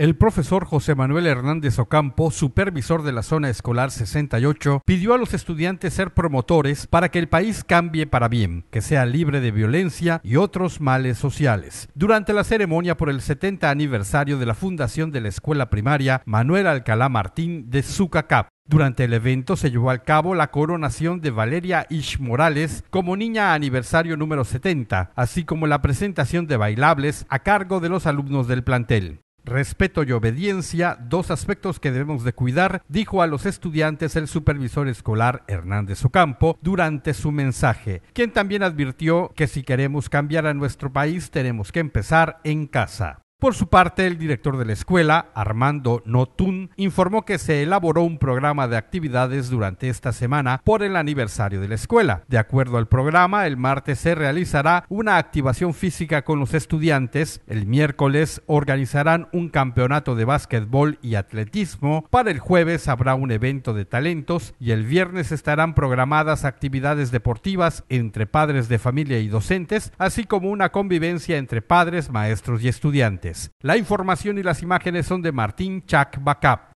El profesor José Manuel Hernández Ocampo, supervisor de la zona escolar 68, pidió a los estudiantes ser promotores para que el país cambie para bien, que sea libre de violencia y otros males sociales. Durante la ceremonia por el 70 aniversario de la fundación de la escuela primaria Manuel Alcalá Martín de Zucacap, durante el evento se llevó a cabo la coronación de Valeria Ish Morales como niña aniversario número 70, así como la presentación de bailables a cargo de los alumnos del plantel. Respeto y obediencia, dos aspectos que debemos de cuidar, dijo a los estudiantes el supervisor escolar Hernández Ocampo durante su mensaje, quien también advirtió que si queremos cambiar a nuestro país tenemos que empezar en casa. Por su parte, el director de la escuela, Armando Notun, informó que se elaboró un programa de actividades durante esta semana por el aniversario de la escuela. De acuerdo al programa, el martes se realizará una activación física con los estudiantes, el miércoles organizarán un campeonato de básquetbol y atletismo, para el jueves habrá un evento de talentos y el viernes estarán programadas actividades deportivas entre padres de familia y docentes, así como una convivencia entre padres, maestros y estudiantes. La información y las imágenes son de Martín Chac Bacap.